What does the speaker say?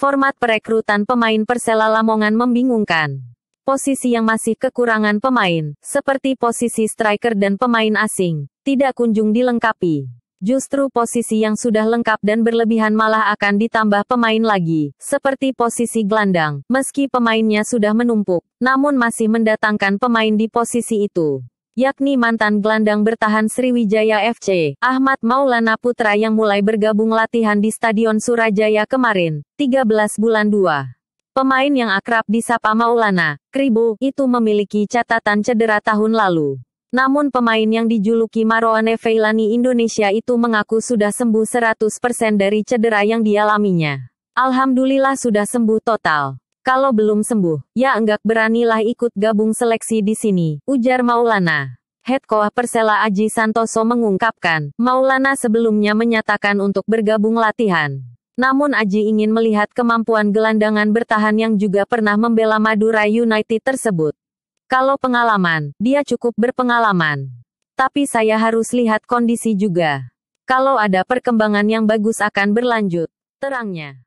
Format perekrutan pemain Persela Lamongan membingungkan. Posisi yang masih kekurangan pemain, seperti posisi striker dan pemain asing, tidak kunjung dilengkapi. Justru posisi yang sudah lengkap dan berlebihan malah akan ditambah pemain lagi, seperti posisi gelandang, meski pemainnya sudah menumpuk, namun masih mendatangkan pemain di posisi itu yakni mantan gelandang bertahan Sriwijaya FC, Ahmad Maulana Putra yang mulai bergabung latihan di Stadion Surajaya kemarin, 13 bulan 2. Pemain yang akrab disapa Maulana, Kribo, itu memiliki catatan cedera tahun lalu. Namun pemain yang dijuluki Marouane Feilani Indonesia itu mengaku sudah sembuh 100% dari cedera yang dialaminya. Alhamdulillah sudah sembuh total. Kalau belum sembuh, ya enggak beranilah ikut gabung seleksi di sini, ujar Maulana. Head Koah Persela Aji Santoso mengungkapkan, Maulana sebelumnya menyatakan untuk bergabung latihan. Namun Aji ingin melihat kemampuan gelandangan bertahan yang juga pernah membela Madura United tersebut. Kalau pengalaman, dia cukup berpengalaman. Tapi saya harus lihat kondisi juga. Kalau ada perkembangan yang bagus akan berlanjut, terangnya.